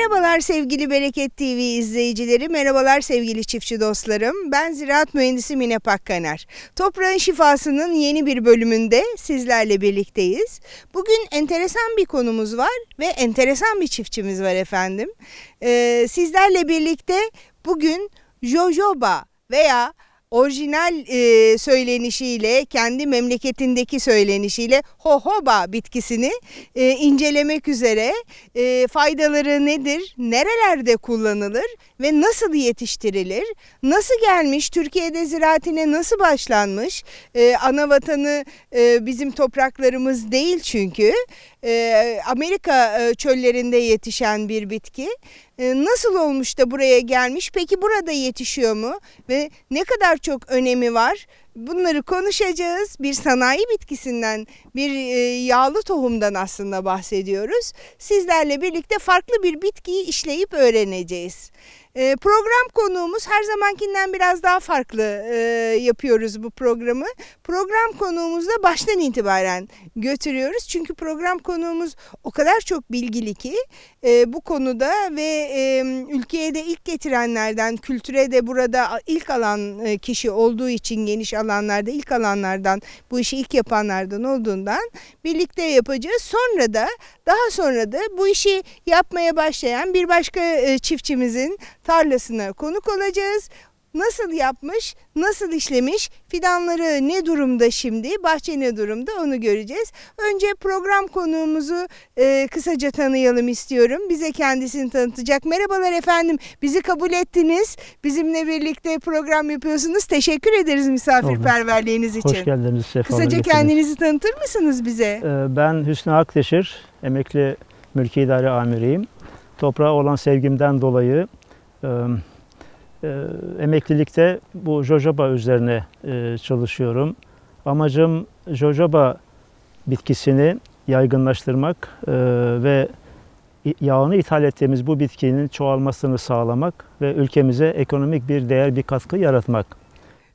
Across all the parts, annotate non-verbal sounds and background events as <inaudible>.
Merhabalar sevgili Bereket TV izleyicileri, merhabalar sevgili çiftçi dostlarım. Ben ziraat mühendisi Mine Pakkaner. Toprağın şifasının yeni bir bölümünde sizlerle birlikteyiz. Bugün enteresan bir konumuz var ve enteresan bir çiftçimiz var efendim. Ee, sizlerle birlikte bugün jojoba veya orijinal e, söylenişiyle, kendi memleketindeki söylenişiyle jojoba bitkisini e, incelemek üzere e, faydaları nedir, nerelerde kullanılır ve nasıl yetiştirilir, nasıl gelmiş, Türkiye'de ziraatine nasıl başlanmış, e, ana vatanı e, bizim topraklarımız değil çünkü, e, Amerika çöllerinde yetişen bir bitki. Ee, nasıl olmuş da buraya gelmiş? Peki burada yetişiyor mu? Ve ne kadar çok önemi var? Bunları konuşacağız. Bir sanayi bitkisinden, bir e, yağlı tohumdan aslında bahsediyoruz. Sizlerle birlikte farklı bir bitkiyi işleyip öğreneceğiz. Ee, program konuğumuz her zamankinden biraz daha farklı e, yapıyoruz bu programı. Program da baştan itibaren götürüyoruz. Çünkü program konuğumuz o kadar çok bilgili ki e, bu konuda ve e, ülkeye de ilk getirenlerden, kültüre de burada ilk alan e, kişi olduğu için geniş alanlarda ilk alanlardan, bu işi ilk yapanlardan olduğundan birlikte yapacağız. Sonra da daha sonra da bu işi yapmaya başlayan bir başka çiftçimizin tarlasına konuk olacağız. Nasıl yapmış, nasıl işlemiş, fidanları ne durumda şimdi, bahçe ne durumda onu göreceğiz. Önce program konuğumuzu e, kısaca tanıyalım istiyorum. Bize kendisini tanıtacak. Merhabalar efendim, bizi kabul ettiniz. Bizimle birlikte program yapıyorsunuz. Teşekkür ederiz misafirperverliğiniz için. Hoş geldiniz. Kısaca kendinizi tanıtır mısınız bize? Ee, ben Hüsnü Akteşir, emekli mülki idare amiriyim. Toprağa olan sevgimden dolayı emeklilikte bu jojoba üzerine çalışıyorum. Amacım jojoba bitkisini yaygınlaştırmak ve yağını ithal ettiğimiz bu bitkinin çoğalmasını sağlamak ve ülkemize ekonomik bir değer, bir katkı yaratmak.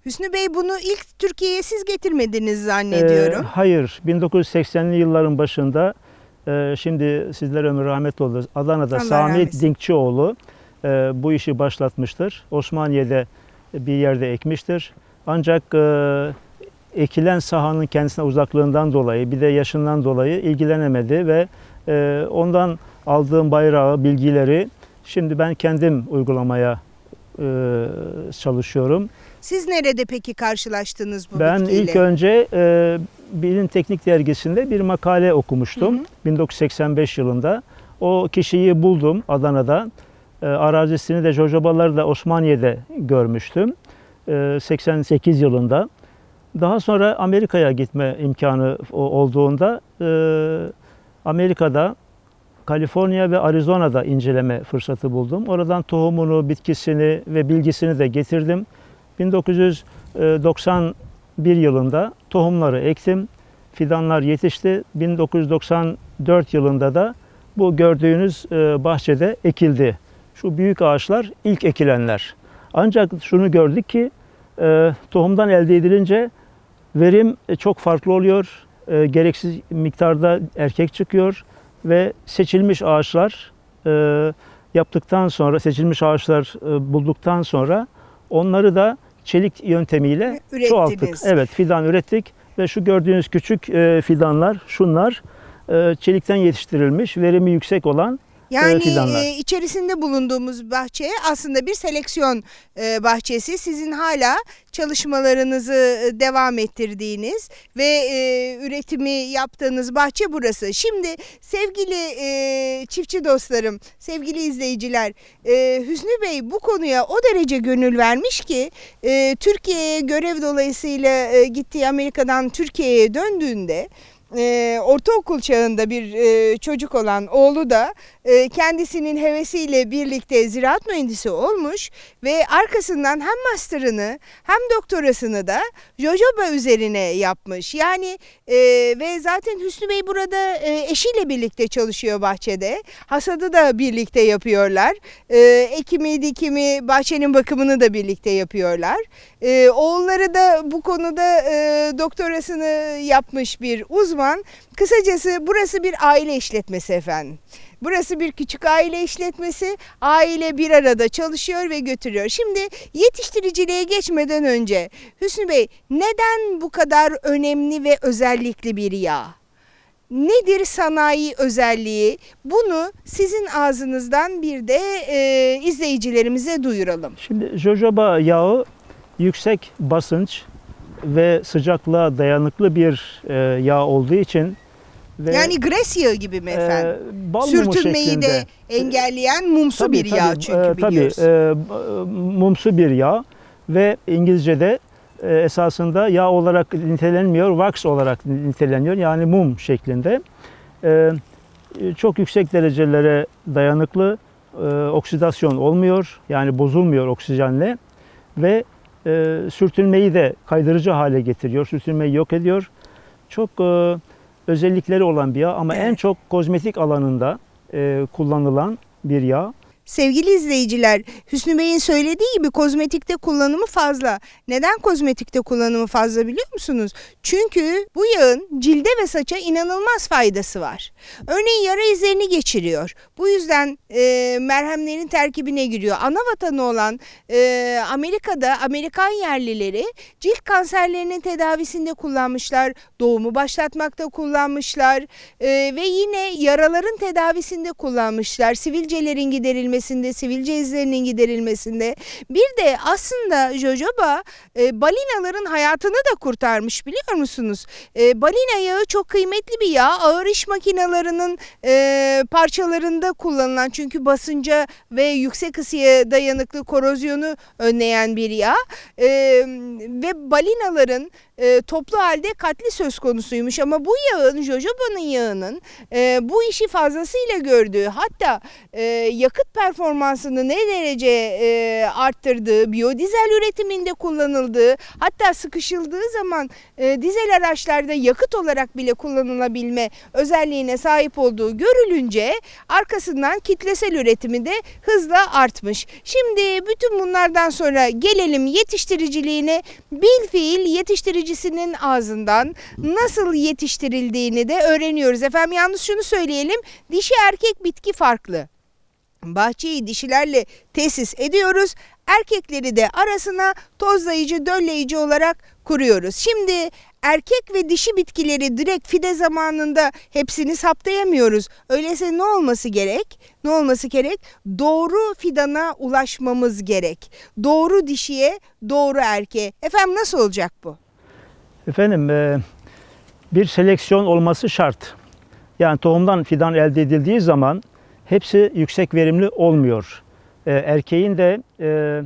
Hüsnü Bey bunu ilk Türkiye'ye siz getirmediniz zannediyorum. Ee, hayır, 1980'li yılların başında, e, şimdi sizler ömür rahmet oldu, Adana'da Allah Sami Dinkçioğlu, e, bu işi başlatmıştır. Osmaniye'de bir yerde ekmiştir. Ancak e, ekilen sahanın kendisine uzaklığından dolayı bir de yaşından dolayı ilgilenemedi ve e, ondan aldığım bayrağı, bilgileri şimdi ben kendim uygulamaya çalışıyorum. Siz nerede peki karşılaştınız bu Ben bitkiyle? ilk önce e, Bilim Teknik Dergisi'nde bir makale okumuştum hı hı. 1985 yılında. O kişiyi buldum Adana'da. E, arazisini de da Osmaniye'de görmüştüm. E, 88 yılında. Daha sonra Amerika'ya gitme imkanı olduğunda e, Amerika'da Kaliforniya ve Arizona'da inceleme fırsatı buldum. Oradan tohumunu, bitkisini ve bilgisini de getirdim. 1991 yılında tohumları ektim. Fidanlar yetişti. 1994 yılında da bu gördüğünüz e, bahçede ekildi. Şu büyük ağaçlar ilk ekilenler. Ancak şunu gördük ki e, tohumdan elde edilince verim e, çok farklı oluyor. E, gereksiz miktarda erkek çıkıyor ve seçilmiş ağaçlar e, yaptıktan sonra, seçilmiş ağaçlar e, bulduktan sonra onları da çelik yöntemiyle Ürettiniz. çoğalttık. Evet, fidan ürettik ve şu gördüğünüz küçük e, fidanlar, şunlar e, çelikten yetiştirilmiş, verimi yüksek olan yani fidanlar. E, içerisinde bulunduğumuz bahçe aslında bir seleksiyon e, bahçesi. Sizin hala çalışmalarınızı e, devam ettirdiğiniz ve e, üretimi yaptığınız bahçe burası. Şimdi sevgili e, çiftçi dostlarım, sevgili izleyiciler, e, Hüsnü Bey bu konuya o derece gönül vermiş ki e, Türkiye'ye görev dolayısıyla e, gittiği Amerika'dan Türkiye'ye döndüğünde e, ortaokul çağında bir e, çocuk olan oğlu da e, kendisinin hevesiyle birlikte ziraat mühendisi olmuş ve arkasından hem master'ını hem doktorasını da jojoba üzerine yapmış. Yani e, ve zaten Hüsnü Bey burada e, eşiyle birlikte çalışıyor bahçede. Hasadı da birlikte yapıyorlar. E, ekimi, dikimi, bahçenin bakımını da birlikte yapıyorlar. E, oğulları da bu konuda e, doktorasını yapmış bir uzman uzman. Kısacası burası bir aile işletmesi efendim. Burası bir küçük aile işletmesi. Aile bir arada çalışıyor ve götürüyor. Şimdi yetiştiriciliğe geçmeden önce Hüsnü Bey neden bu kadar önemli ve özellikli bir yağ? Nedir sanayi özelliği? Bunu sizin ağzınızdan bir de e, izleyicilerimize duyuralım. Şimdi jojoba yağı yüksek basınç, ve sıcaklığa dayanıklı bir e, yağ olduğu için ve, yani gres yağı gibi mi e, efendim? E, Sürtünmeyi şeklinde. de engelleyen mumsu tabii, bir tabii, yağ e, çünkü e, biliyoruz. Tabii e, mumsu bir yağ ve İngilizce'de e, esasında yağ olarak nitelenmiyor, wax olarak niteleniyor. Yani mum şeklinde. E, e çok yüksek derecelere dayanıklı, e, oksidasyon olmuyor. Yani bozulmuyor oksijenle ve e, sürtünmeyi de kaydırıcı hale getiriyor, sürtünmeyi yok ediyor. Çok e, özellikleri olan bir yağ ama en çok kozmetik alanında e, kullanılan bir yağ. Sevgili izleyiciler, Hüsnü Bey'in söylediği gibi kozmetikte kullanımı fazla. Neden kozmetikte kullanımı fazla biliyor musunuz? Çünkü bu yağın cilde ve saça inanılmaz faydası var. Örneğin yara izlerini geçiriyor. Bu yüzden e, merhemlerin terkibine giriyor. Ana vatanı olan e, Amerika'da Amerikan yerlileri cilt kanserlerinin tedavisinde kullanmışlar. Doğumu başlatmakta kullanmışlar. E, ve yine yaraların tedavisinde kullanmışlar. Sivilcelerin giderilmesi giderilmesinde, sivilce izlerinin giderilmesinde bir de aslında jojoba e, balinaların hayatını da kurtarmış biliyor musunuz? E, balina yağı çok kıymetli bir yağ. Ağır iş makinalarının e, parçalarında kullanılan çünkü basınca ve yüksek ısıya dayanıklı korozyonu önleyen bir yağ. E, ve balinaların e, toplu halde katli söz konusuymuş ama bu yağın Jojoba'nın yağının e, bu işi fazlasıyla gördüğü hatta e, yakıt performansını ne derece e, arttırdığı, biyodizel üretiminde kullanıldığı hatta sıkışıldığı zaman e, dizel araçlarda yakıt olarak bile kullanılabilme özelliğine sahip olduğu görülünce arkasından kitlesel üretimi de hızla artmış. Şimdi bütün bunlardan sonra gelelim yetiştiriciliğine. Bilfiil yetiştirici üreticisinin ağzından nasıl yetiştirildiğini de öğreniyoruz. Efendim yalnız şunu söyleyelim. Dişi erkek bitki farklı. Bahçeyi dişilerle tesis ediyoruz. Erkekleri de arasına tozlayıcı, dölleyici olarak kuruyoruz. Şimdi erkek ve dişi bitkileri direkt fide zamanında hepsini saptayamıyoruz. Öyleyse ne olması gerek? Ne olması gerek? Doğru fidana ulaşmamız gerek. Doğru dişiye, doğru erkeğe. Efendim nasıl olacak bu? Efendim e, bir seleksiyon olması şart. Yani tohumdan fidan elde edildiği zaman hepsi yüksek verimli olmuyor. E, erkeğin de e,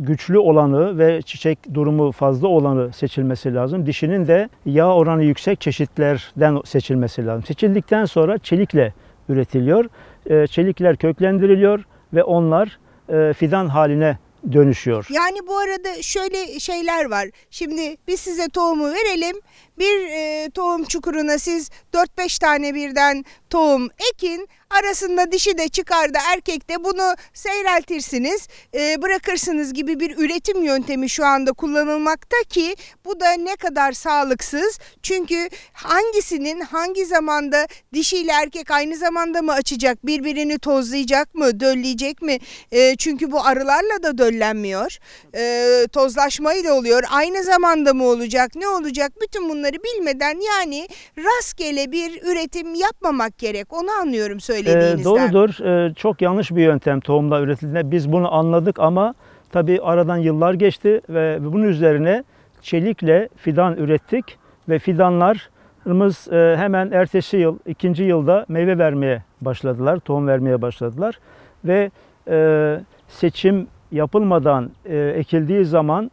güçlü olanı ve çiçek durumu fazla olanı seçilmesi lazım. Dişinin de yağ oranı yüksek çeşitlerden seçilmesi lazım. Seçildikten sonra çelikle üretiliyor. E, çelikler köklendiriliyor ve onlar e, fidan haline dönüşüyor. Yani bu arada şöyle şeyler var. Şimdi biz size tohumu verelim. Bir e, tohum çukuruna siz 4-5 tane birden tohum ekin. Arasında dişi de çıkardı, erkek de bunu seyreltirsiniz, e, bırakırsınız gibi bir üretim yöntemi şu anda kullanılmakta ki bu da ne kadar sağlıksız. Çünkü hangisinin hangi zamanda dişiyle erkek aynı zamanda mı açacak, birbirini tozlayacak mı, dölleyecek mi? E, çünkü bu arılarla da döllenmiyor. E, tozlaşmayla oluyor. Aynı zamanda mı olacak, ne olacak? Bütün bunları bilmeden yani rastgele bir üretim yapmamak gerek. Onu anlıyorum söyle söylediğinizden. E, ee, doğrudur. E, çok yanlış bir yöntem tohumla üretildiğinde. Biz bunu anladık ama tabii aradan yıllar geçti ve bunun üzerine çelikle fidan ürettik ve fidanlarımız e, hemen ertesi yıl, ikinci yılda meyve vermeye başladılar, tohum vermeye başladılar. Ve e, seçim yapılmadan e, ekildiği zaman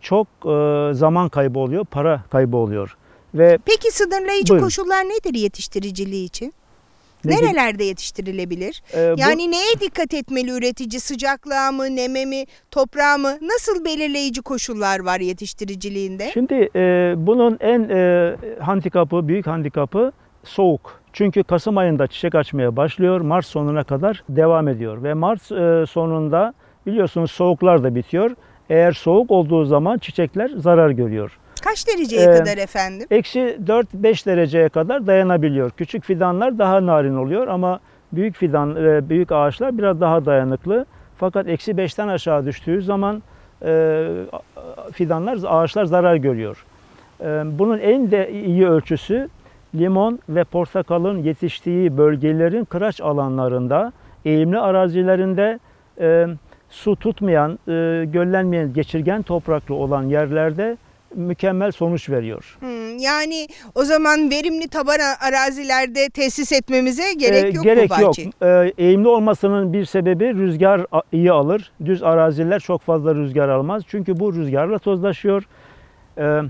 çok zaman kaybı oluyor, para kaybı oluyor. Ve Peki sınırlayıcı buyurun. koşullar nedir yetiştiriciliği için? Nerelerde yetiştirilebilir? Ee, bu... Yani neye dikkat etmeli üretici? Sıcaklığa mı, neme mi, toprağa mı? Nasıl belirleyici koşullar var yetiştiriciliğinde? Şimdi e, bunun en e, handikapı, büyük handikapı soğuk. Çünkü Kasım ayında çiçek açmaya başlıyor, Mart sonuna kadar devam ediyor. Ve Mart e, sonunda biliyorsunuz soğuklar da bitiyor. Eğer soğuk olduğu zaman çiçekler zarar görüyor. Kaç dereceye ee, kadar efendim? Eksi 4-5 dereceye kadar dayanabiliyor. Küçük fidanlar daha narin oluyor ama büyük fidan, e, büyük ağaçlar biraz daha dayanıklı. Fakat eksi 5'ten aşağı düştüğü zaman e, fidanlar, ağaçlar zarar görüyor. E, bunun en de iyi ölçüsü limon ve portakalın yetiştiği bölgelerin kıraç alanlarında, eğimli arazilerinde e, su tutmayan, e, göllenmeyen, geçirgen topraklı olan yerlerde mükemmel sonuç veriyor. Hmm, yani o zaman verimli taban arazilerde tesis etmemize gerek ee, yok gerek mu bahçe? Gerek yok. Ee, eğimli olmasının bir sebebi rüzgar iyi alır. Düz araziler çok fazla rüzgar almaz. Çünkü bu rüzgarla tozlaşıyor. Ee,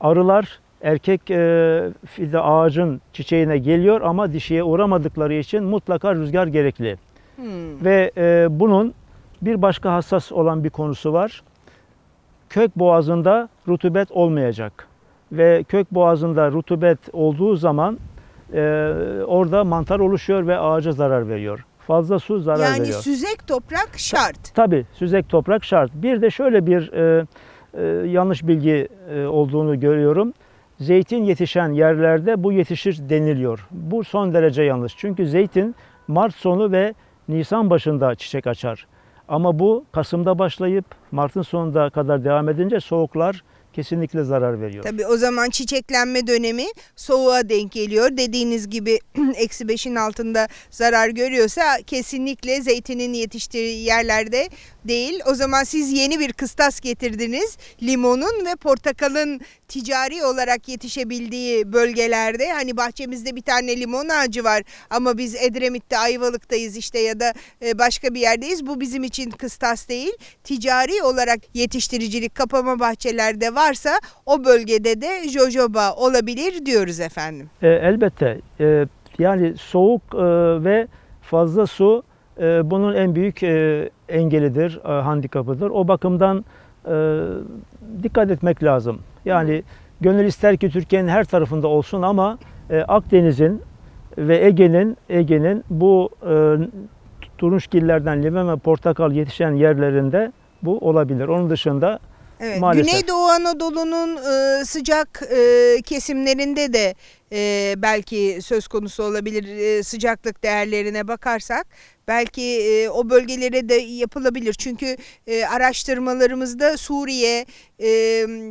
arılar erkek e, fide ağacın çiçeğine geliyor ama dişiye uğramadıkları için mutlaka rüzgar gerekli. Hmm. Ve e, bunun bir başka hassas olan bir konusu var kök boğazında rutubet olmayacak. Ve kök boğazında rutubet olduğu zaman e, orada mantar oluşuyor ve ağaca zarar veriyor. Fazla su zarar yani veriyor. Yani süzek toprak şart. Tabii süzek toprak şart. Bir de şöyle bir e, e, yanlış bilgi e, olduğunu görüyorum. Zeytin yetişen yerlerde bu yetişir deniliyor. Bu son derece yanlış. Çünkü zeytin Mart sonu ve Nisan başında çiçek açar. Ama bu Kasım'da başlayıp Mart'ın sonunda kadar devam edince soğuklar kesinlikle zarar veriyor. Tabii o zaman çiçeklenme dönemi soğuğa denk geliyor. Dediğiniz gibi <clears throat> eksi beşin altında zarar görüyorsa kesinlikle zeytinin yetiştiği yerlerde değil. O zaman siz yeni bir kıstas getirdiniz. Limonun ve portakalın ticari olarak yetişebildiği bölgelerde hani bahçemizde bir tane limon ağacı var ama biz Edremit'te Ayvalık'tayız işte ya da e, başka bir yerdeyiz. Bu bizim için kıstas değil. Ticari olarak yetiştiricilik kapama bahçelerde varsa o bölgede de jojoba olabilir diyoruz efendim. E, elbette e, yani soğuk e, ve fazla su e, bunun en büyük e, engelidir, e, handikapıdır. O bakımdan e, dikkat etmek lazım. Yani gönül ister ki Türkiye'nin her tarafında olsun ama e, Akdeniz'in ve Ege'nin Ege'nin bu e, turunçgillerden, limon ve portakal yetişen yerlerinde bu olabilir. Onun dışında Evet, maalesef. Güneydoğu Anadolu'nun e, sıcak e, kesimlerinde de e, belki söz konusu olabilir e, sıcaklık değerlerine bakarsak belki e, o bölgelere de yapılabilir çünkü e, araştırmalarımızda Suriye, e,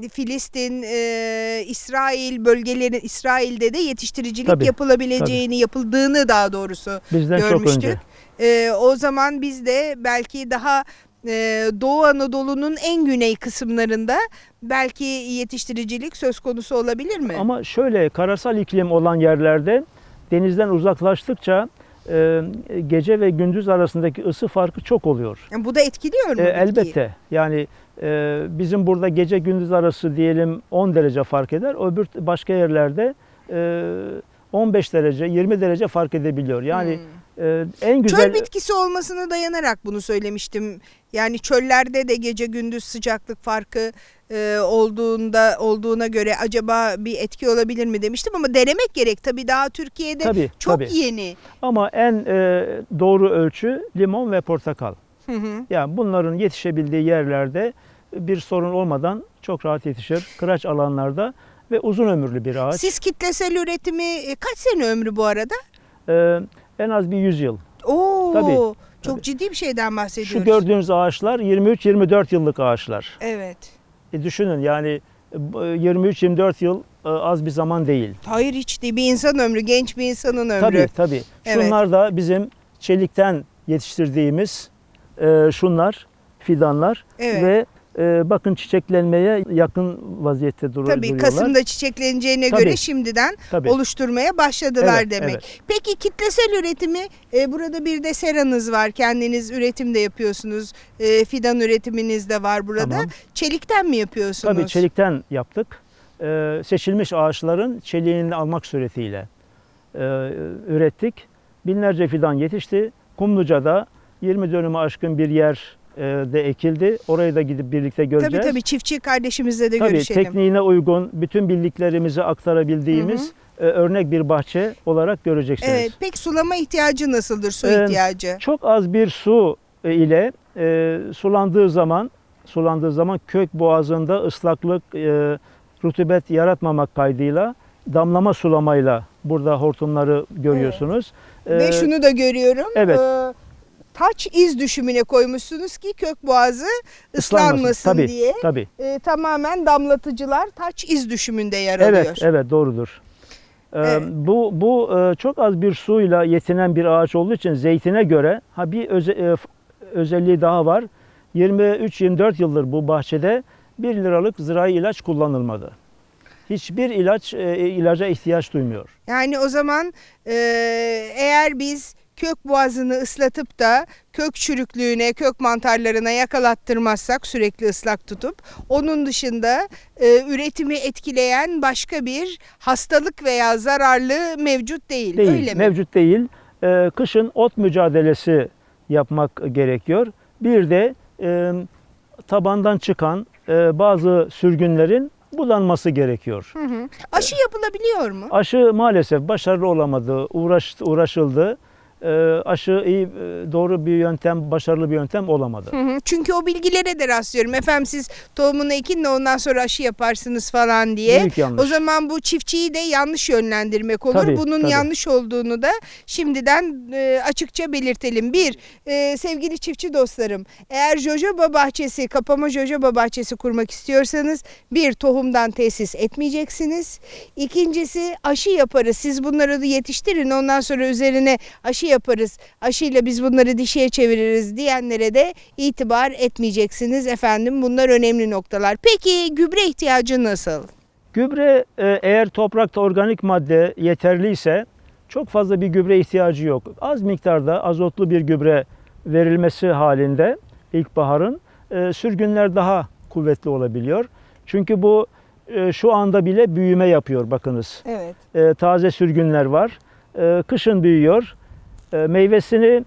Filistin, e, İsrail bölgeleri, İsrail'de de yetiştiricilik tabii, yapılabileceğini tabii. yapıldığını daha doğrusu Bizden görmüştük. Çok önce. E, o zaman biz de belki daha e, Doğu Anadolu'nun en güney kısımlarında belki yetiştiricilik söz konusu olabilir mi? Ama şöyle karasal iklim olan yerlerde denizden uzaklaştıkça e, gece ve gündüz arasındaki ısı farkı çok oluyor. Yani e, bu da etkiliyor mu? E, elbette. Yani bizim burada gece gündüz arası diyelim 10 derece fark eder. Öbür başka yerlerde 15 derece, 20 derece fark edebiliyor. Yani hmm. Ee, en güzel... Çöl bitkisi olmasına dayanarak bunu söylemiştim. Yani çöllerde de gece gündüz sıcaklık farkı e, olduğunda olduğuna göre acaba bir etki olabilir mi demiştim ama denemek gerek tabii daha Türkiye'de tabii, çok tabii. yeni. Ama en e, doğru ölçü limon ve portakal. Hı hı. Yani bunların yetişebildiği yerlerde bir sorun olmadan çok rahat yetişir. Kıraç alanlarda ve uzun ömürlü bir ağaç. Siz kitlesel üretimi e, kaç sene ömrü bu arada? Ee, en az bir 100 yıl. Oo, tabii, çok ciddi bir şeyden bahsediyoruz. Şu gördüğünüz ağaçlar 23-24 yıllık ağaçlar. Evet. E düşünün yani 23-24 e, yıl e, az bir zaman değil. Hayır hiç değil. Bir insan ömrü, genç bir insanın ömrü. Tabii tabii. Evet. Şunlar da bizim çelikten yetiştirdiğimiz e, şunlar, fidanlar evet. ve ee, bakın çiçeklenmeye yakın vaziyette duruyorlar. Tabii duruyorlar. Kasım'da çiçekleneceğine Tabii. göre şimdiden Tabii. oluşturmaya başladılar Evet, demek. evet. Peki kitlesel üretimi e, burada bir de seranız var. Kendiniz üretim de yapıyorsunuz. E, fidan üretiminiz de var burada. Tamam. Çelikten mi yapıyorsunuz? Tabii çelikten yaptık. E, seçilmiş ağaçların çeliğini almak suretiyle e, ürettik. Binlerce fidan yetişti. Kumluca'da 20 dönümü aşkın bir yer e, de ekildi. Orayı da gidip birlikte göreceğiz. Tabii tabii çiftçi kardeşimizle de tabii, görüşelim. Tekniğine uygun bütün bildiklerimizi aktarabildiğimiz hı hı. E, örnek bir bahçe olarak göreceksiniz. Evet, peki sulama ihtiyacı nasıldır su ee, ihtiyacı? Çok az bir su e, ile e, sulandığı zaman sulandığı zaman kök boğazında ıslaklık, e, rutubet yaratmamak kaydıyla damlama sulamayla burada hortumları görüyorsunuz. Evet. Ee, Ve şunu da görüyorum. Evet. Ee, taç iz düşümüne koymuşsunuz ki kök boğazı ıslanmasın, tabii, diye. Tabii. E, tamamen damlatıcılar taç iz düşümünde yer alıyor. Evet, evet doğrudur. Ee, evet. Bu bu e, çok az bir suyla yetinen bir ağaç olduğu için zeytine göre ha bir öze, e, özelliği daha var. 23-24 yıldır bu bahçede 1 liralık zirai ilaç kullanılmadı. Hiçbir ilaç e, ilaca ihtiyaç duymuyor. Yani o zaman eğer biz kök boğazını ıslatıp da kök çürüklüğüne, kök mantarlarına yakalattırmazsak sürekli ıslak tutup onun dışında e, üretimi etkileyen başka bir hastalık veya zararlı mevcut değil. Değil, öyle mi? mevcut değil. E, kışın ot mücadelesi yapmak gerekiyor. Bir de e, tabandan çıkan e, bazı sürgünlerin bulanması gerekiyor. Hı hı. Aşı yapılabiliyor mu? Aşı maalesef başarılı olamadı, uğraş, uğraşıldı. Ee, aşı iyi e, doğru bir yöntem, başarılı bir yöntem olamadı. Hı hı. Çünkü o bilgilere de rastlıyorum. Efendim siz tohumunu ekin de ondan sonra aşı yaparsınız falan diye. Büyük yanlış. O zaman bu çiftçiyi de yanlış yönlendirmek olur. Tabii, Bunun tabii. yanlış olduğunu da şimdiden e, açıkça belirtelim. Bir, e, sevgili çiftçi dostlarım eğer jojoba bahçesi, kapama jojoba bahçesi kurmak istiyorsanız bir tohumdan tesis etmeyeceksiniz. İkincisi aşı yaparız. Siz bunları da yetiştirin ondan sonra üzerine aşı yaparız, aşıyla biz bunları dişiye çeviririz diyenlere de itibar etmeyeceksiniz efendim. Bunlar önemli noktalar. Peki gübre ihtiyacı nasıl? Gübre e, eğer toprakta organik madde yeterliyse çok fazla bir gübre ihtiyacı yok. Az miktarda azotlu bir gübre verilmesi halinde ilkbaharın e, sürgünler daha kuvvetli olabiliyor. Çünkü bu e, şu anda bile büyüme yapıyor bakınız. Evet. E, taze sürgünler var. kışın büyüyor. E, meyvesini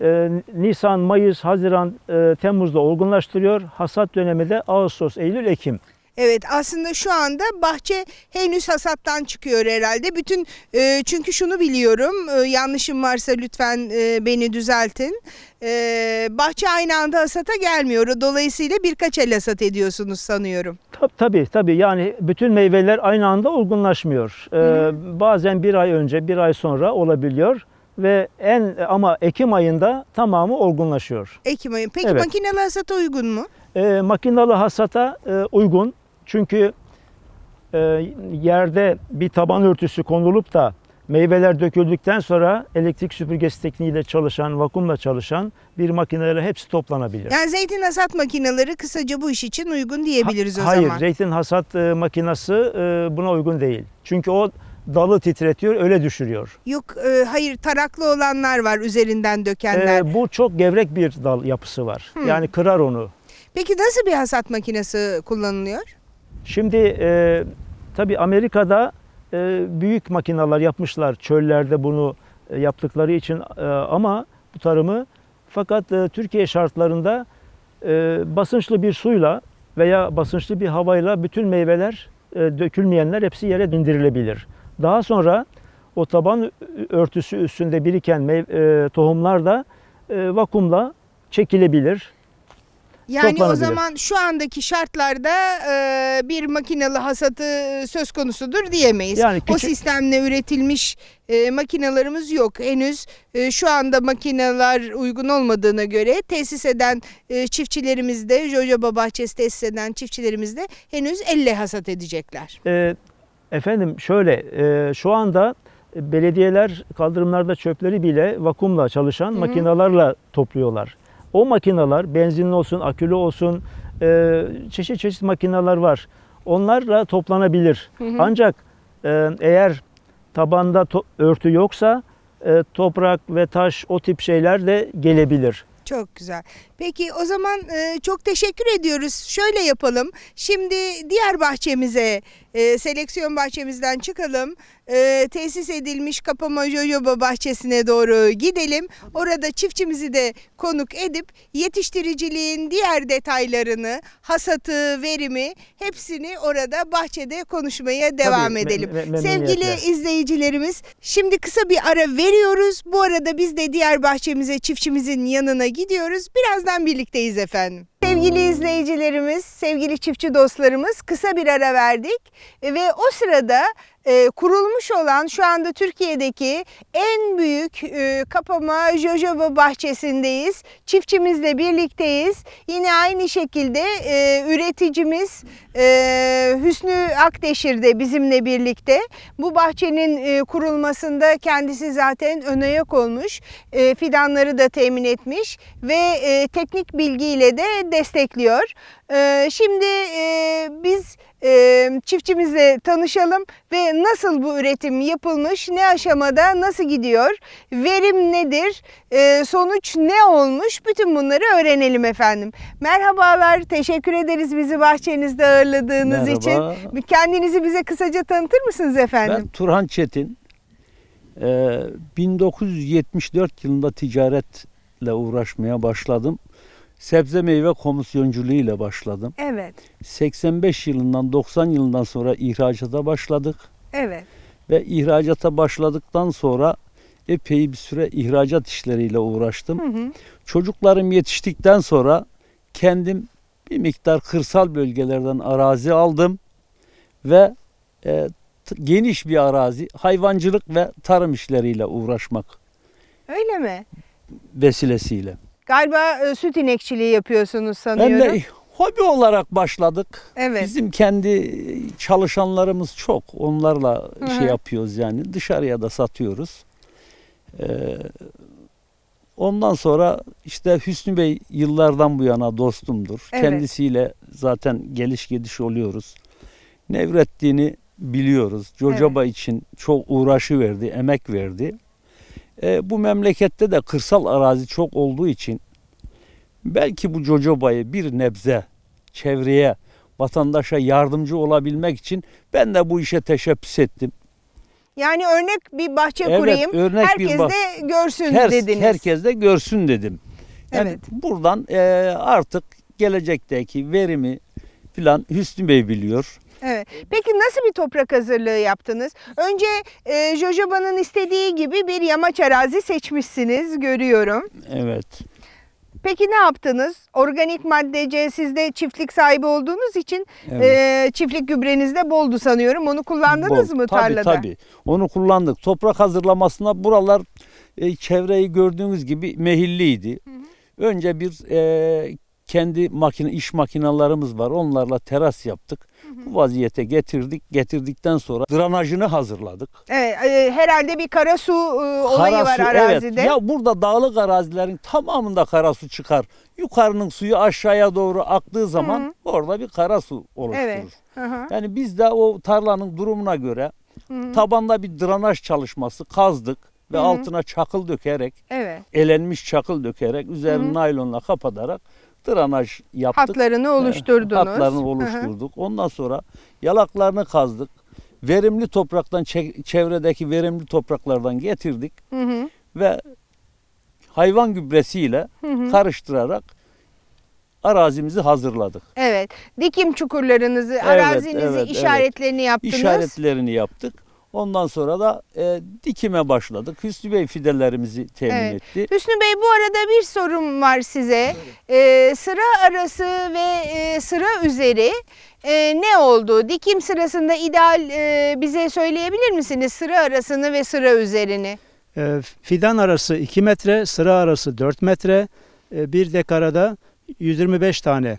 e, Nisan, Mayıs, Haziran, e, Temmuz'da olgunlaştırıyor. Hasat dönemi de Ağustos, Eylül, Ekim. Evet aslında şu anda bahçe henüz hasattan çıkıyor herhalde. Bütün e, çünkü şunu biliyorum e, yanlışım varsa lütfen e, beni düzeltin. E, bahçe aynı anda hasata gelmiyor. Dolayısıyla birkaç el hasat ediyorsunuz sanıyorum. Tab tabii tabii yani bütün meyveler aynı anda olgunlaşmıyor. E, bazen bir ay önce bir ay sonra olabiliyor ve en ama Ekim ayında tamamı olgunlaşıyor. Ekim ayı. Peki evet. makinalı hasata uygun mu? E, makinalı hasata e, uygun. Çünkü e, yerde bir taban örtüsü konulup da meyveler döküldükten sonra elektrik süpürgesi tekniğiyle çalışan, vakumla çalışan bir makinelerle hepsi toplanabilir. Yani zeytin hasat makineleri kısaca bu iş için uygun diyebiliriz ha, o hayır, zaman. Hayır, zeytin hasat e, makinesi e, buna uygun değil. Çünkü o dalı titretiyor öyle düşürüyor. Yok e, hayır taraklı olanlar var üzerinden dökenler. Ee, bu çok gevrek bir dal yapısı var. Hmm. Yani kırar onu. Peki nasıl bir hasat makinesi kullanılıyor? Şimdi e, tabii Amerika'da e, büyük makineler yapmışlar çöllerde bunu e, yaptıkları için e, ama bu tarımı fakat e, Türkiye şartlarında e, basınçlı bir suyla veya basınçlı bir havayla bütün meyveler e, dökülmeyenler hepsi yere indirilebilir. Daha sonra o taban örtüsü üstünde biriken e, tohumlar da e, vakumla çekilebilir. Yani o zaman şu andaki şartlarda e, bir makinalı hasatı e, söz konusudur diyemeyiz. Yani küçük... O sistemle üretilmiş e, makinalarımız yok henüz. E, şu anda makineler uygun olmadığına göre tesis eden e, çiftçilerimiz de Jojoba bahçesi tesis eden çiftçilerimiz de henüz elle hasat edecekler. E, Efendim şöyle e, şu anda e, belediyeler kaldırımlarda çöpleri bile vakumla çalışan Hı-hı. makinalarla topluyorlar. O makinalar benzinli olsun, akülü olsun e, çeşit çeşit makinalar var. Onlarla toplanabilir. Hı-hı. Ancak e, eğer tabanda to- örtü yoksa e, toprak ve taş o tip şeyler de gelebilir. Çok güzel. Peki o zaman e, çok teşekkür ediyoruz. Şöyle yapalım. Şimdi diğer bahçemize e, seleksiyon bahçemizden çıkalım. E, tesis edilmiş Kapama Jojoba bahçesine doğru gidelim. Orada çiftçimizi de konuk edip yetiştiriciliğin diğer detaylarını, hasatı, verimi hepsini orada bahçede konuşmaya devam Tabii, edelim. Me- me- Sevgili izleyicilerimiz şimdi kısa bir ara veriyoruz. Bu arada biz de diğer bahçemize çiftçimizin yanına gidiyoruz. Birazdan birlikteyiz efendim. Sevgili izleyicilerimiz, sevgili çiftçi dostlarımız kısa bir ara verdik e, ve o sırada e, kurulmuş olan şu anda Türkiye'deki en büyük e, kapama jojoba bahçesindeyiz. Çiftçimizle birlikteyiz. Yine aynı şekilde e, üreticimiz Hüsnü Akdeşir de bizimle birlikte. Bu bahçenin kurulmasında kendisi zaten öne önayak olmuş. fidanları da temin etmiş ve teknik bilgiyle de destekliyor. şimdi biz e, çiftçimizle tanışalım ve nasıl bu üretim yapılmış, ne aşamada, nasıl gidiyor, verim nedir, e, sonuç ne olmuş bütün bunları öğrenelim efendim. Merhabalar, teşekkür ederiz bizi bahçenizde ağırladığınız Merhaba. için. Kendinizi bize kısaca tanıtır mısınız efendim? Ben Turhan Çetin. Ee, 1974 yılında ticaretle uğraşmaya başladım sebze meyve komisyonculuğu ile başladım. Evet. 85 yılından 90 yılından sonra ihracata başladık. Evet. Ve ihracata başladıktan sonra epey bir süre ihracat işleriyle uğraştım. Hı hı. Çocuklarım yetiştikten sonra kendim bir miktar kırsal bölgelerden arazi aldım ve e, geniş bir arazi hayvancılık ve tarım işleriyle uğraşmak. Öyle mi? Vesilesiyle. Galiba e, süt inekçiliği yapıyorsunuz sanıyorum. Ben de e, hobi olarak başladık. Evet. Bizim kendi e, çalışanlarımız çok. Onlarla Hı şey -hı. şey yapıyoruz yani. Dışarıya da satıyoruz. Ee, ondan sonra işte Hüsnü Bey yıllardan bu yana dostumdur. Evet. Kendisiyle zaten geliş gidiş oluyoruz. Nevrettiğini biliyoruz. Cocaba evet. için çok uğraşı verdi, emek verdi. E, bu memlekette de kırsal arazi çok olduğu için belki bu cocobayı bir nebze çevreye, vatandaşa yardımcı olabilmek için ben de bu işe teşebbüs ettim. Yani örnek bir bahçe evet, kurayım, örnek herkes bir bah- de görsün her, dediniz. Herkes de görsün dedim. Yani evet. Buradan e, artık gelecekteki verimi filan Hüsnü Bey biliyor. Evet. Peki nasıl bir toprak hazırlığı yaptınız? Önce e, Jojoba'nın istediği gibi bir yamaç arazi seçmişsiniz görüyorum. Evet. Peki ne yaptınız? Organik maddece siz de çiftlik sahibi olduğunuz için e, Evet. e, çiftlik gübreniz de boldu sanıyorum. Onu kullandınız Bol. mı tabii, tarlada? Tabii Onu kullandık. Toprak hazırlamasına buralar e, çevreyi gördüğünüz gibi mehilliydi. Önce bir e, kendi makine iş makinalarımız var. Onlarla teras yaptık. Bu vaziyete getirdik. Getirdikten sonra drenajını hazırladık. Evet, e, herhalde bir karasu e, olayı var arazide. Evet. Ya burada dağlık arazilerin tamamında karasu çıkar. Yukarının suyu aşağıya doğru aktığı zaman Hı. orada bir karasu oluşturur. Evet. Hı hı. Yani biz de o tarlanın durumuna göre Hı. tabanda bir drenaj çalışması kazdık ve Hı. altına çakıl dökerek, Evet. elenmiş çakıl dökerek, üzerine naylonla kapatarak dranaj yaptık. Hatlarını oluşturdunuz. Hatlarını oluşturduk. Hı hı. Ondan sonra yalaklarını kazdık. Verimli topraktan, çevredeki verimli topraklardan getirdik. Hı hı. Ve hayvan gübresiyle hı hı. karıştırarak arazimizi hazırladık. Evet. Dikim çukurlarınızı, evet, evet, işaretlerini evet. yaptınız. İşaretlerini yaptık. Ondan sonra da e, dikime başladık. Hüsnü Bey fidelerimizi temin evet. etti. Hüsnü Bey bu arada bir sorum var size. Evet. sıra arası ve e, sıra üzeri e, ne oldu? Dikim sırasında ideal e, bize söyleyebilir misiniz? Sıra arasını ve sıra üzerini. E, fidan arası 2 metre, sıra arası 4 metre. E, bir dekarada 125 tane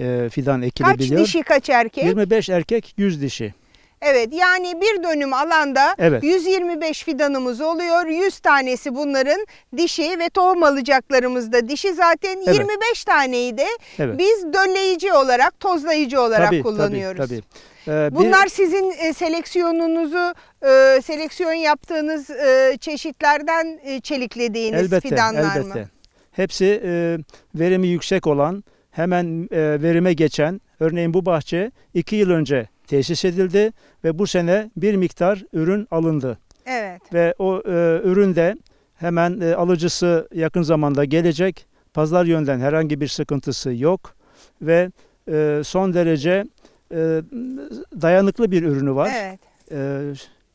e, fidan ekilebiliyor. Kaç dişi kaç erkek? 25 erkek 100 dişi. Evet yani bir dönüm alanda evet. 125 fidanımız oluyor. 100 tanesi bunların dişi ve tohum alacaklarımız da dişi zaten evet. 25 taneyi de evet. biz dölleyici olarak, tozlayıcı olarak tabii, kullanıyoruz. Tabii, tabii. Ee, Bunlar bir... sizin e, seleksiyonunuzu, e, seleksiyon yaptığınız e, çeşitlerden çeliklediğiniz elbette, fidanlar elbette. mı? Hepsi verimi yüksek olan, hemen verime geçen, örneğin bu bahçe 2 yıl önce tesis edildi ve bu sene bir miktar ürün alındı. Evet. Ve o e, ürün de hemen e, alıcısı yakın zamanda gelecek. Pazar yönden herhangi bir sıkıntısı yok ve e, son derece e, dayanıklı bir ürünü var. Evet. E,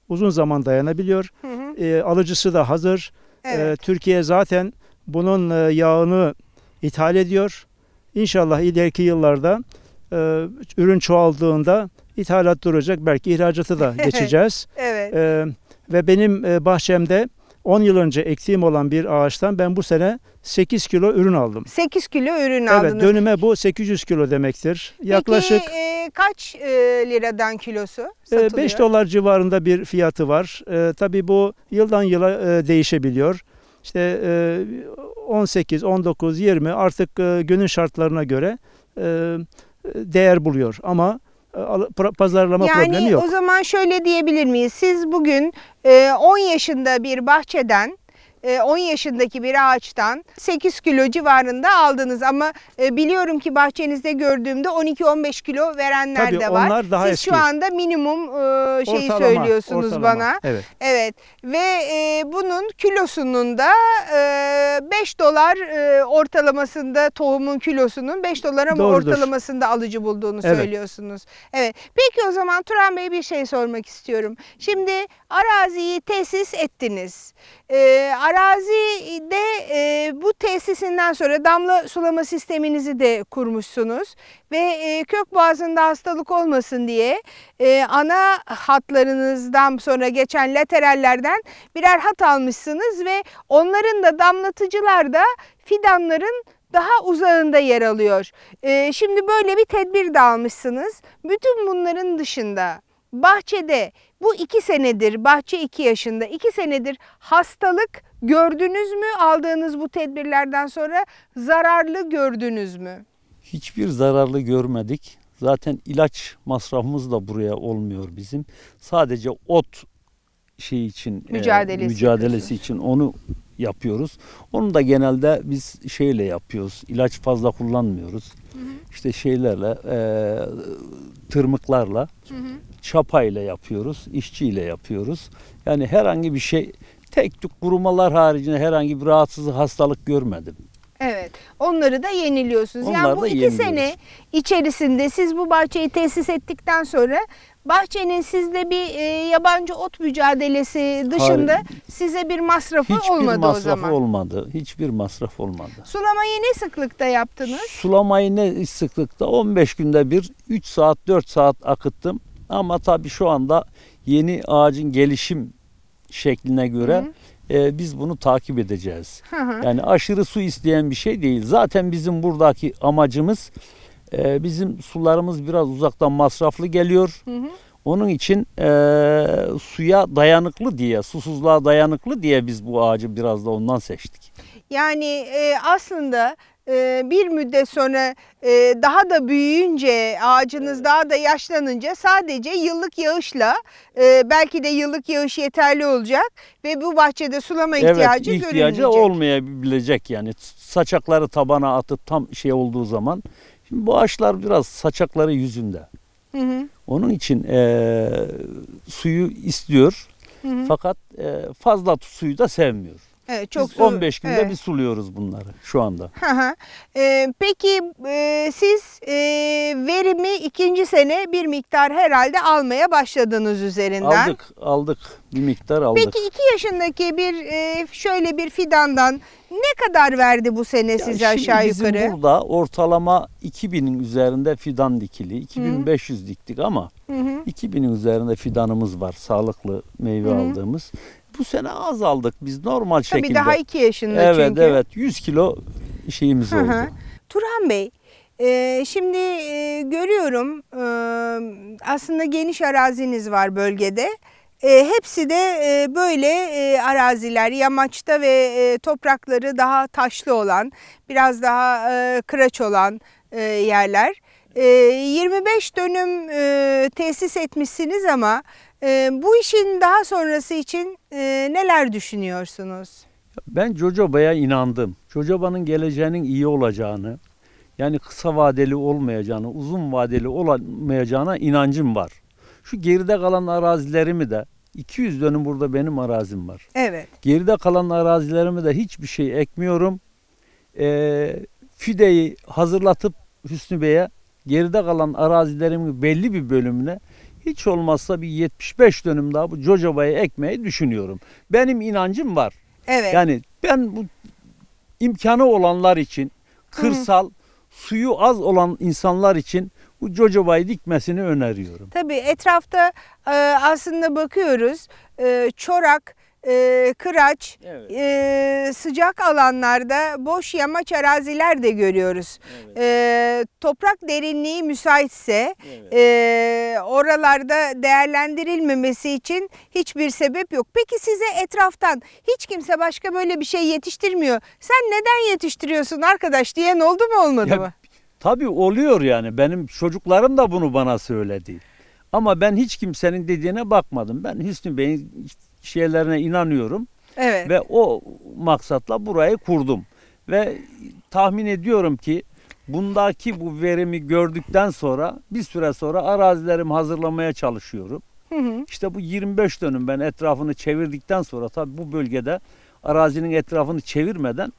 uzun zaman dayanabiliyor. Hı hı. E, alıcısı da hazır. E, evet. E, Türkiye zaten bunun e, yağını ithal ediyor. İnşallah ileriki yıllarda e, ürün çoğaldığında İthalat duracak. Belki ihracatı da <laughs> geçeceğiz. evet. Ee, ve benim bahçemde 10 yıl önce ektiğim olan bir ağaçtan ben bu sene 8 kilo ürün aldım. 8 kilo ürün evet, aldınız. Evet dönüme bu 800 kilo demektir. Peki, Yaklaşık e, kaç e, liradan kilosu satılıyor? 5 dolar civarında bir fiyatı var. E, tabii bu yıldan yıla e, değişebiliyor. İşte e, 18, 19, 20 artık e, günün şartlarına göre e, değer buluyor. Ama e, pazarlama yani problemi yok. Yani o zaman şöyle diyebilir miyiz? Siz bugün 10 e, yaşında bir bahçeden 10 e, yaşındaki bir ağaçtan 8 kilo civarında aldınız ama e, biliyorum ki bahçenizde gördüğümde 12-15 kilo verenler Tabii de var. Onlar daha Siz eski. şu anda minimum e, şeyi ortalama, söylüyorsunuz ortalama. bana. Evet. Evet ve bunun kilosunun da 5 dolar ortalamasında tohumun kilosunun 5 dolara mı ortalamasında alıcı bulduğunu evet. söylüyorsunuz. Evet. Peki o zaman Turan Bey bir şey sormak istiyorum. Şimdi araziyi tesis ettiniz. E, ee, arazide e, bu tesisinden sonra damla sulama sisteminizi de kurmuşsunuz ve e, kök boğazında hastalık olmasın diye e, ana hatlarınızdan sonra geçen laterallerden birer hat almışsınız ve onların da damlatıcılar da fidanların daha uzağında yer alıyor. Ee, şimdi böyle bir tedbir de almışsınız. Bütün bunların dışında bahçede bu iki senedir, bahçe iki yaşında, iki senedir hastalık gördünüz mü? Aldığınız bu tedbirlerden sonra zararlı gördünüz mü? Hiçbir zararlı görmedik. Zaten ilaç masrafımız da buraya olmuyor bizim. Sadece ot şey için mücadelesi, e, mücadelesi için onu yapıyoruz. Onu da genelde biz şeyle yapıyoruz. İlaç fazla kullanmıyoruz. Hı hı. İşte şeylerle, e, tırmıklarla, hı hı. çapayla yapıyoruz, işçiyle yapıyoruz. Yani herhangi bir şey, tek tük kurumalar haricinde herhangi bir rahatsızlık, hastalık görmedim. Evet. Onları da yeniliyorsunuz. Onlar yani bu iki sene içerisinde siz bu bahçeyi tesis ettikten sonra bahçenin sizde bir e, yabancı ot mücadelesi dışında Hayır. size bir masrafı Hiçbir olmadı masrafı o zaman. olmadı. Hiçbir masraf olmadı. Sulamayı ne sıklıkta yaptınız? Sulamayı ne sıklıkta? 15 günde bir 3 saat 4 saat akıttım. Ama tabii şu anda yeni ağacın gelişim şekline göre E, biz bunu takip edeceğiz. Hı hı. Yani aşırı su isteyen bir şey değil. Zaten bizim buradaki amacımız e, bizim sularımız biraz uzaktan masraflı geliyor. Hı hı. Onun için e, suya dayanıklı diye, susuzluğa dayanıklı diye biz bu ağacı biraz da ondan seçtik. Yani e, aslında e, bir müddet sonra e, daha da büyüyünce, ağacınız daha da yaşlanınca sadece yıllık yağışla, e, belki de yıllık yağış yeterli olacak ve bu bahçede sulama ihtiyacı evet, ihtiyacı görülmeyecek. olmayabilecek yani saçakları tabana atıp tam şey olduğu zaman Şimdi bu ağaçlar biraz saçakları yüzünde. Hı hı. Onun için e, suyu istiyor. Hı hı. Fakat e, fazla suyu da sevmiyor. Evet, çok Biz 15 günde evet. bir suluyoruz bunları şu anda. Hı ee, peki e, siz e, verimi ikinci sene bir miktar herhalde almaya başladınız üzerinden. Aldık, aldık. Bir miktar aldık. Peki iki yaşındaki bir e, şöyle bir fidandan ne kadar verdi bu sene ya size aşağı bizim yukarı? Bizim burada ortalama 2000'in üzerinde fidan dikili. 2500 hı. diktik ama hı hı. 2000'in üzerinde fidanımız var. Sağlıklı meyve hı. aldığımız bu sene azaldık biz normal Tabii şekilde. Tabii daha 2 yaşında evet, çünkü. Evet evet 100 kilo şeyimiz oldu. Turhan Bey ee, şimdi e, görüyorum e, aslında geniş araziniz var bölgede. E, hepsi de e, böyle e, araziler, yamaçta ve e, toprakları daha taşlı olan, biraz daha e, kıraç olan e, yerler. 25 ee, dönüm e, tesis etmişsiniz ama e, bu işin daha sonrası için e, neler düşünüyorsunuz? Ben Cocoba'ya inandım. Cocoba'nın geleceğinin iyi olacağını, yani kısa vadeli olmayacağını, uzun vadeli olmayacağına inancım var. Şu geride kalan arazilerimi de 200 dönüm burada benim arazim var. Evet. Geride kalan arazilerimi de hiçbir şey ekmiyorum. E, fideyi hazırlatıp Hüsnü Bey'e geride kalan arazilerimin belli bir bölümüne hiç olmazsa bir 75 dönüm daha bu cocoba'yı ekmeyi düşünüyorum. Benim inancım var. Evet. Yani ben bu imkanı olanlar için kırsal Hı-hı. suyu az olan insanlar için bu cocobayı dikmesini öneriyorum. Tabii etrafta e, aslında bakıyoruz e, çorak e, kıraç, evet. e, sıcak alanlarda boş yamaç araziler de görüyoruz. Evet. E, toprak derinliği müsaitse evet. e, oralarda değerlendirilmemesi için hiçbir sebep yok. Peki size etraftan hiç kimse başka böyle bir şey yetiştirmiyor. Sen neden yetiştiriyorsun arkadaş diyen oldu mu olmadı ya, mı? Tabii oluyor yani. Benim çocuklarım da bunu bana söyledi. Ama ben hiç kimsenin dediğine bakmadım. Ben Hüsnü Bey'in şeylerine inanıyorum. Evet. Ve o maksatla burayı kurdum. Ve tahmin ediyorum ki bundaki bu verimi gördükten sonra bir süre sonra arazilerimi hazırlamaya çalışıyorum. Hı hı. İşte bu 25 dönüm ben etrafını çevirdikten sonra tabii bu bölgede arazinin etrafını çevirmeden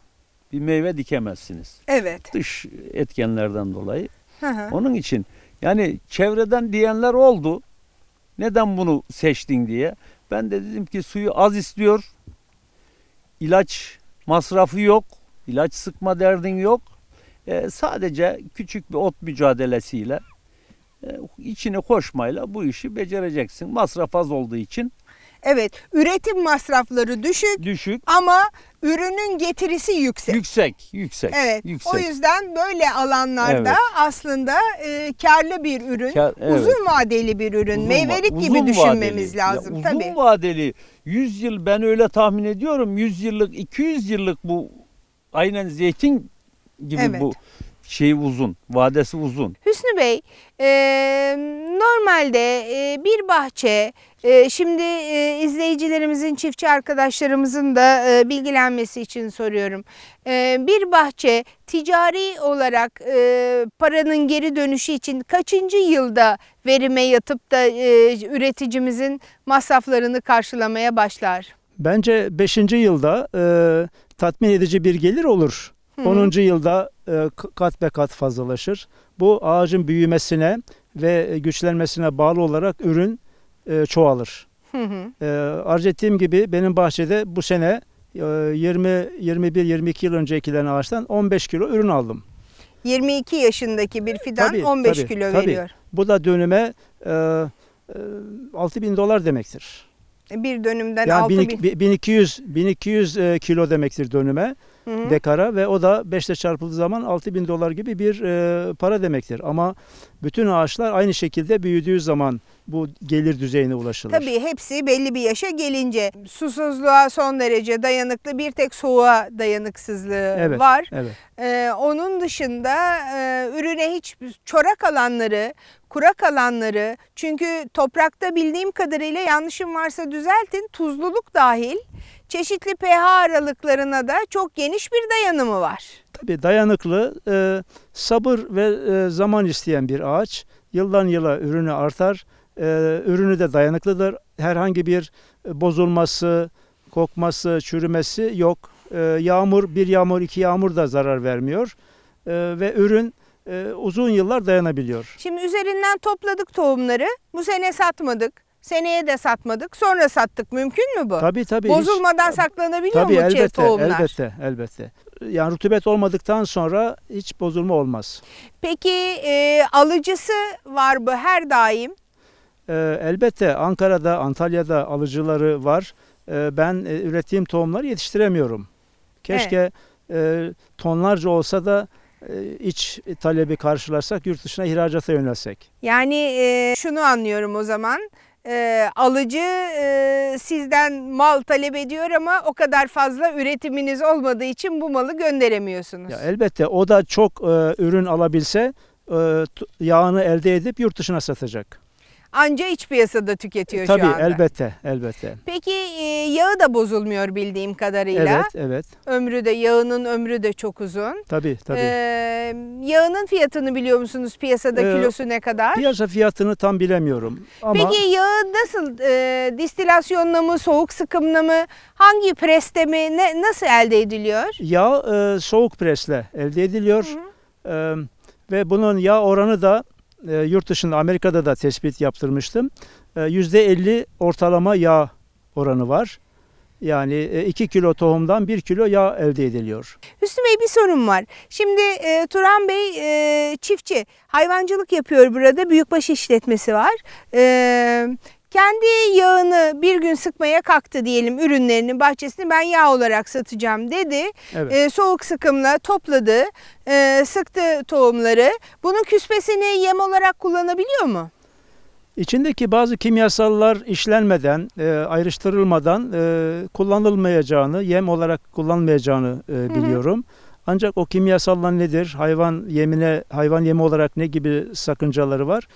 bir meyve dikemezsiniz. Evet. Dış etkenlerden dolayı. Hı hı. Onun için yani çevreden diyenler oldu. Neden bunu seçtin diye. Ben de dedim ki suyu az istiyor. İlaç masrafı yok. ilaç sıkma derdin yok. E, sadece küçük bir ot mücadelesiyle e, içini koşmayla bu işi becereceksin. Masraf az olduğu için Evet, üretim masrafları düşük. Düşük. Ama ürünün getirisi yüksek. Yüksek, yüksek. Evet. Yüksek. O yüzden böyle alanlarda evet. aslında e, karlı bir ürün, Kar, evet. uzun vadeli bir ürün, uzun, meyvelik uzun gibi düşünmemiz vadeli. lazım ya, uzun tabii. Uzun vadeli 100 yıl ben öyle tahmin ediyorum. 100 yıllık, 200 yıllık bu aynen zeytin gibi evet. bu şeyi uzun, vadesi uzun. Hüsnü Bey, e, normalde e, bir bahçe, e, şimdi e, izleyicilerimizin, çiftçi arkadaşlarımızın da e, bilgilenmesi için soruyorum. E, bir bahçe ticari olarak e, paranın geri dönüşü için kaçıncı yılda verime yatıp da e, üreticimizin masraflarını karşılamaya başlar? Bence 5. yılda e, tatmin edici bir gelir olur. 10. yılda e, kat be kat fazlalaşır. Bu ağacın büyümesine ve güçlenmesine bağlı olarak ürün e, çoğalır. Hı hı. E, arz ettiğim gibi benim bahçede bu sene 20-21-22 yıl önce ekilen ağaçtan 15 kilo ürün aldım. 22 yaşındaki bir fidan tabii, 15 tabii, kilo tabii. veriyor. Bu da dönüme e, e, 6 bin dolar demektir. Bir dönümden yani 6 bin. 1200, 1200 kilo demektir dönüme hı hı. dekara ve o da 5 ile çarpıldığı zaman 6 bin dolar gibi bir e, para demektir. Ama bütün ağaçlar aynı şekilde büyüdüğü zaman bu gelir düzeyine ulaşılır. Tabii hepsi belli bir yaşa gelince susuzluğa son derece dayanıklı bir tek soğuğa dayanıksızlığı evet, var. Evet. Ee, onun dışında e, ürüne hiç çorak alanları, kurak alanları çünkü toprakta bildiğim kadarıyla yanlışım varsa düzeltin tuzluluk dahil çeşitli pH aralıklarına da çok geniş bir dayanımı var. Tabii dayanıklı, e, sabır ve e, zaman isteyen bir ağaç. Yıldan yıla ürünü artar, e, ürünü de dayanıklıdır. Herhangi bir e, bozulması, kokması, çürümesi yok. E, yağmur, bir yağmur, iki yağmur da zarar vermiyor. E, ve ürün e, uzun yıllar dayanabiliyor. Şimdi üzerinden topladık tohumları. Bu sene satmadık Seneye de satmadık. Sonra sattık. Mümkün mü bu? Tabii tabii. Bozulmadan hiç, saklanabiliyor tabii, mu elbette, tohumlar? Elbette, elbette. Yani rutubet olmadıktan sonra hiç bozulma olmaz. Peki e, alıcısı var mı her daim? E, elbette Ankara'da, Antalya'da alıcıları var. E, ben e, ürettiğim tohumları yetiştiremiyorum. Keşke e, tonlarca olsa da e, iç talebi karşılarsak yurt dışına ihracata yönelsek. Yani e, şunu anlıyorum o zaman e, alıcı e, sizden mal talep ediyor ama o kadar fazla üretiminiz olmadığı için bu malı gönderemiyorsunuz. Ya elbette o da çok e, ürün alabilse e, yağını elde edip yurt dışına satacak. Anca iç piyasada tüketiyor Tabii, şu anda. Tabii elbette, elbette. Peki e, yağı da bozulmuyor bildiğim kadarıyla. Evet, evet. Ömrü de, yağının ömrü de çok uzun. Tabii, tabii. Ee, yağının fiyatını biliyor musunuz piyasada ee, kilosu ne kadar? Piyasa fiyatını tam bilemiyorum. Ama... Peki yağı nasıl, e, distilasyonla mı, soğuk sıkımla mı, hangi preste mi, ne, nasıl elde ediliyor? Yağ e, soğuk presle elde ediliyor. Hı hı. E, ve bunun yağ oranı da e, yurt dışında Amerika'da da tespit yaptırmıştım. E, %50 ortalama yağ oranı var. Yani 2 e, kilo tohumdan 1 kilo yağ elde ediliyor. Hüsnü Bey bir sorun var. Şimdi e, Turan Bey e, çiftçi, hayvancılık yapıyor burada. Büyükbaş işletmesi var. E, kendi yağını bir gün sıkmaya kalktı diyelim ürünlerini bahçesini ben yağ olarak satacağım dedi. Evet. E, soğuk sıkımla topladı, e, sıktı tohumları. Bunun küspesini yem olarak kullanabiliyor mu? İçindeki bazı kimyasallar işlenmeden, e, ayrıştırılmadan e, kullanılmayacağını, yem olarak kullanmayacağını e, biliyorum. Hı hı. Ancak o kimyasallar nedir? Hayvan yemine, hayvan yemi olarak ne gibi sakıncaları var?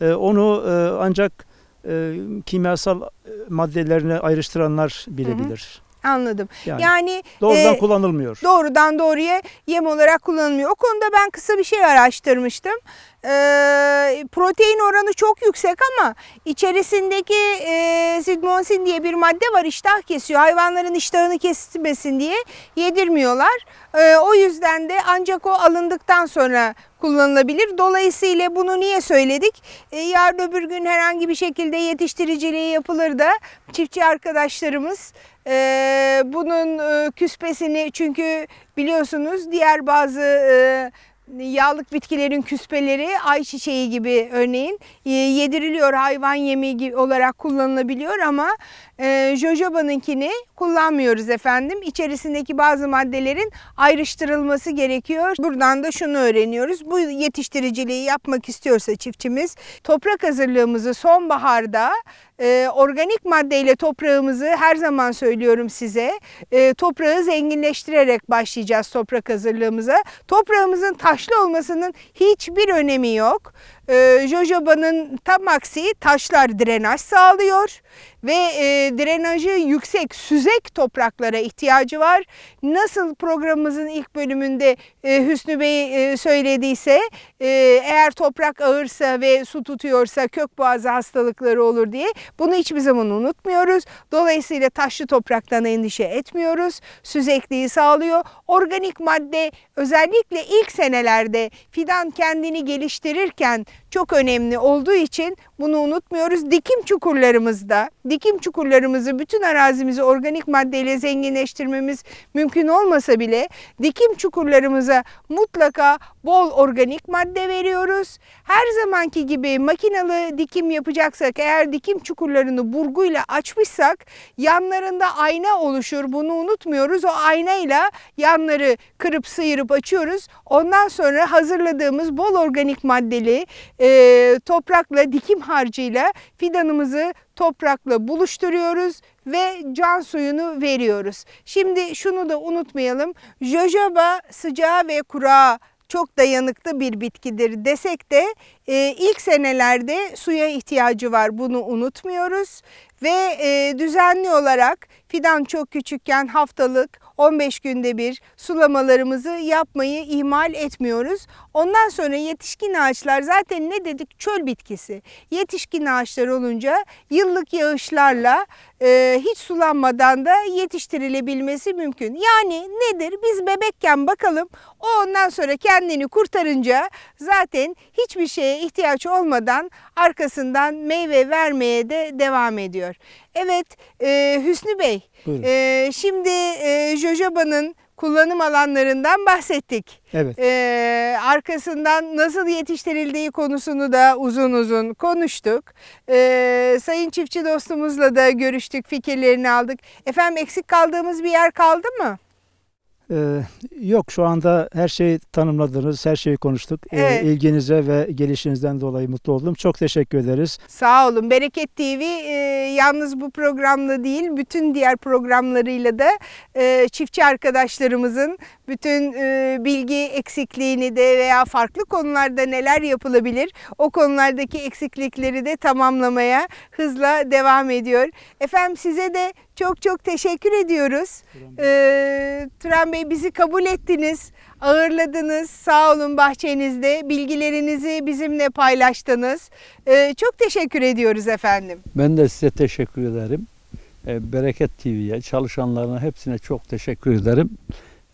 E, onu e, ancak e, kimyasal e, maddelerini ayrıştıranlar bilebilir. Hı hı. Anladım. Yani, yani doğrudan e, kullanılmıyor. Doğrudan doğruya yem olarak kullanılmıyor. O konuda ben kısa bir şey araştırmıştım. E, protein oranı çok yüksek ama içerisindeki e, sigmonsin diye bir madde var iştah kesiyor. Hayvanların iştahını kesmesin diye yedirmiyorlar. E, o yüzden de ancak o alındıktan sonra kullanılabilir. Dolayısıyla bunu niye söyledik? E, yarın öbür gün herhangi bir şekilde yetiştiriciliği yapılır da çiftçi arkadaşlarımız ee, bunun e, küspesini çünkü biliyorsunuz diğer bazı e, yağlık bitkilerin küspeleri ayçiçeği gibi örneğin e, yediriliyor hayvan yemeği olarak kullanılabiliyor ama e, jojoba'nınkini kullanmıyoruz efendim. İçerisindeki bazı maddelerin ayrıştırılması gerekiyor. Buradan da şunu öğreniyoruz. Bu yetiştiriciliği yapmak istiyorsa çiftçimiz toprak hazırlığımızı sonbaharda e, organik maddeyle toprağımızı her zaman söylüyorum size e, toprağı zenginleştirerek başlayacağız toprak hazırlığımıza. Toprağımızın taşlı olmasının hiçbir önemi yok. E, jojoba'nın tam aksi taşlar drenaj sağlıyor ve e, drenajı yüksek, süzek topraklara ihtiyacı var. Nasıl programımızın ilk bölümünde e, Hüsnü Bey e, söylediyse e, eğer toprak ağırsa ve su tutuyorsa kök boğazı hastalıkları olur diye bunu hiçbir zaman unutmuyoruz. Dolayısıyla taşlı topraktan endişe etmiyoruz. Süzekliği sağlıyor. Organik madde özellikle ilk senelerde fidan kendini geliştirirken çok önemli olduğu için bunu unutmuyoruz. Dikim çukurlarımızda, dikim çukurlarımızda tarlalarımızı, bütün arazimizi organik maddeyle zenginleştirmemiz mümkün olmasa bile dikim çukurlarımıza mutlaka bol organik madde veriyoruz. Her zamanki gibi makinalı dikim yapacaksak eğer dikim çukurlarını burguyla açmışsak yanlarında ayna oluşur. Bunu unutmuyoruz. O aynayla yanları kırıp sıyırıp açıyoruz. Ondan sonra hazırladığımız bol organik maddeli e, toprakla dikim harcıyla fidanımızı toprakla buluşturuyoruz ve can suyunu veriyoruz. Şimdi şunu da unutmayalım. Jojoba sıcağı ve kurağa çok dayanıklı bir bitkidir desek de e, ilk senelerde suya ihtiyacı var bunu unutmuyoruz. Ve e, düzenli olarak fidan çok küçükken haftalık 15 günde bir sulamalarımızı yapmayı ihmal etmiyoruz. Ondan sonra yetişkin ağaçlar zaten ne dedik çöl bitkisi. Yetişkin ağaçlar olunca yıllık yağışlarla e, hiç sulanmadan da yetiştirilebilmesi mümkün. Yani nedir? Biz bebekken bakalım o ondan sonra kendini kurtarınca zaten hiçbir şeye ihtiyaç olmadan arkasından meyve vermeye de devam ediyor. Evet e, Hüsnü Bey e, şimdi e, Jojoba'nın kullanım alanlarından bahsettik. Evet. Ee, arkasından nasıl yetiştirildiği konusunu da uzun uzun konuştuk. Ee, sayın çiftçi dostumuzla da görüştük, fikirlerini aldık. Efendim eksik kaldığımız bir yer kaldı mı? Ee, yok şu anda her şeyi tanımladınız, her şeyi konuştuk. Ee, Evet. ilginize ve gelişinizden dolayı mutlu oldum. Çok teşekkür ederiz. Sağ olun. Bereket TV e, yalnız bu programla değil bütün diğer programlarıyla da e, çiftçi arkadaşlarımızın bütün e, bilgi eksikliğini de veya farklı konularda neler yapılabilir o konulardaki eksiklikleri de tamamlamaya hızla devam ediyor. Efendim size de çok çok teşekkür ediyoruz. Turan Bey, ee, Turan Bey bizi kabul ettiniz, ağırladınız. Sağ olun bahçenizde. Bilgilerinizi bizimle paylaştınız. Ee, çok teşekkür ediyoruz efendim. Ben de size teşekkür ederim. E, Bereket TV'ye, çalışanlarına hepsine çok teşekkür ederim.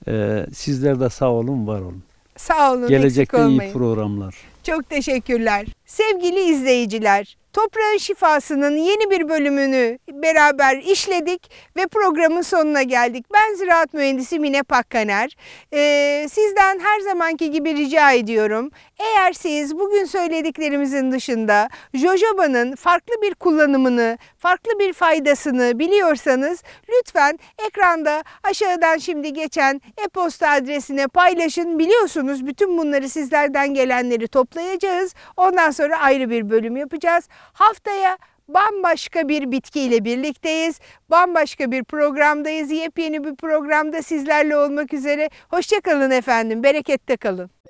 Ee, sizler de sağ olun, var olun. Sağ olun, Gelecekte eksik olmayın. iyi programlar. Çok teşekkürler. Sevgili izleyiciler, Toprağın Şifası'nın yeni bir bölümünü beraber işledik ve programın sonuna geldik. Ben ziraat mühendisi Mine Pakkaner. Ee, sizden her zamanki gibi rica ediyorum. Eğer siz bugün söylediklerimizin dışında jojoba'nın farklı bir kullanımını, farklı bir faydasını biliyorsanız lütfen ekranda aşağıdan şimdi geçen e-posta adresine paylaşın. Biliyorsunuz bütün bunları sizlerden gelenleri toplayacağız. Ondan sonra ayrı bir bölüm yapacağız. Haftaya bambaşka bir bitkiyle birlikteyiz. Bambaşka bir programdayız. Yepyeni bir programda sizlerle olmak üzere. Hoşçakalın efendim. Berekette kalın.